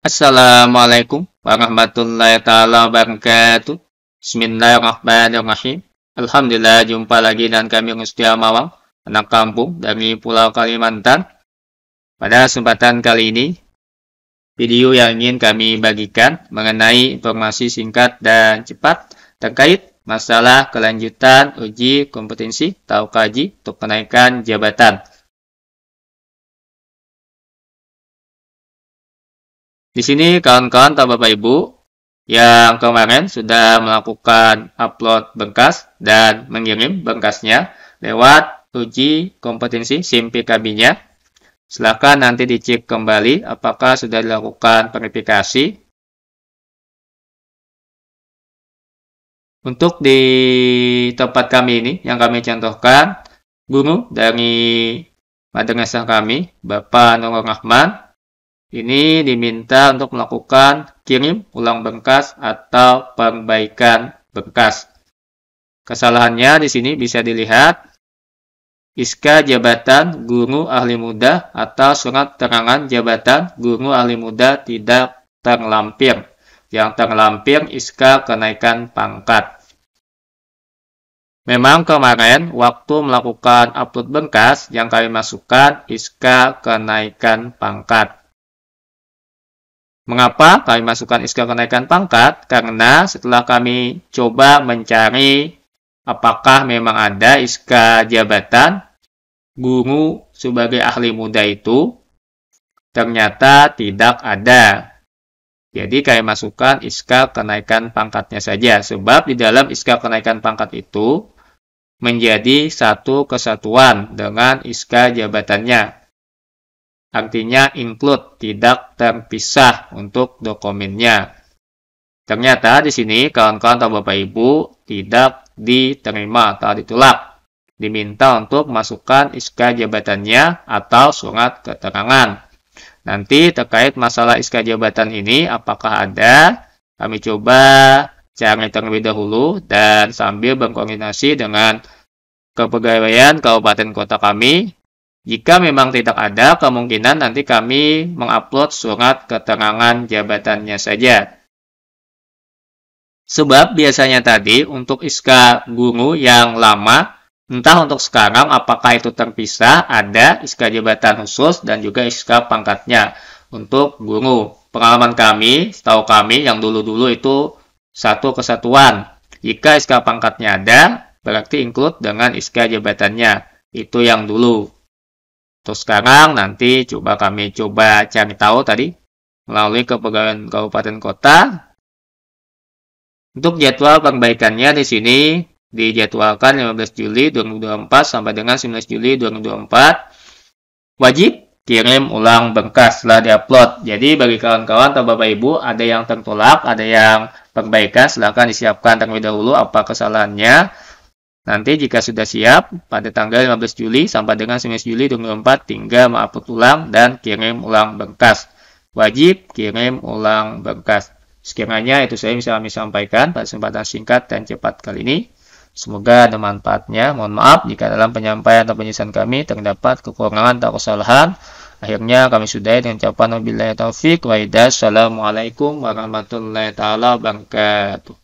Assalamualaikum warahmatullahi taala wabarakatuh. Bismillahirrahmanirrahim. Alhamdulillah jumpa lagi dan kami Rustia Mawang, anak kampung dari Pulau Kalimantan. Pada kesempatan kali ini, video yang ingin kami bagikan mengenai informasi singkat dan cepat terkait masalah kelanjutan uji kompetensi atau kaji untuk kenaikan jabatan Di sini kawan-kawan atau Bapak Ibu yang kemarin sudah melakukan upload bengkas dan mengirim bengkasnya lewat uji kompetensi SIM PKB-nya. Silahkan nanti dicek kembali apakah sudah dilakukan verifikasi. Untuk di tempat kami ini yang kami contohkan, guru dari madrasah kami, Bapak Nurul Rahman, ini diminta untuk melakukan kirim ulang bengkas atau perbaikan bengkas. Kesalahannya di sini bisa dilihat ISKA jabatan guru ahli muda atau surat terangan jabatan guru ahli muda tidak terlampir. Yang terlampir ISKA kenaikan pangkat. Memang kemarin waktu melakukan upload bengkas yang kami masukkan ISKA kenaikan pangkat. Mengapa kami masukkan SK kenaikan pangkat? Karena setelah kami coba mencari apakah memang ada SK jabatan guru sebagai ahli muda itu, ternyata tidak ada. Jadi kami masukkan SK kenaikan pangkatnya saja, sebab di dalam SK kenaikan pangkat itu menjadi satu kesatuan dengan SK jabatannya artinya include, tidak terpisah untuk dokumennya. Ternyata di sini kawan-kawan atau Bapak Ibu tidak diterima atau ditolak. Diminta untuk masukkan SK jabatannya atau surat keterangan. Nanti terkait masalah SK jabatan ini apakah ada? Kami coba cari terlebih dahulu dan sambil berkoordinasi dengan kepegawaian kabupaten kota kami jika memang tidak ada, kemungkinan nanti kami mengupload surat keterangan jabatannya saja. Sebab biasanya tadi untuk iska guru yang lama, entah untuk sekarang apakah itu terpisah, ada iska jabatan khusus dan juga iska pangkatnya untuk guru. Pengalaman kami, setahu kami yang dulu-dulu itu satu kesatuan. Jika iska pangkatnya ada, berarti include dengan iska jabatannya. Itu yang dulu. Terus sekarang nanti coba kami coba cari tahu tadi melalui kepegawaian kabupaten kota. Untuk jadwal perbaikannya di sini dijadwalkan 15 Juli 2024 sampai dengan 19 Juli 2024. Wajib kirim ulang berkas setelah diupload. Jadi bagi kawan-kawan atau Bapak Ibu ada yang tertolak, ada yang perbaikan, silahkan disiapkan terlebih dahulu apa kesalahannya Nanti jika sudah siap, pada tanggal 15 Juli sampai dengan 19 Juli 2024 tinggal mengupload ulang dan kirim ulang bengkas Wajib kirim ulang bengkas Sekiranya itu saya bisa kami sampaikan pada kesempatan singkat dan cepat kali ini. Semoga ada manfaatnya. Mohon maaf jika dalam penyampaian atau penyelesaian kami terdapat kekurangan atau kesalahan. Akhirnya kami sudahi dengan ucapan wabillahi taufik wa hidayah. Assalamualaikum warahmatullahi taala wabarakatuh.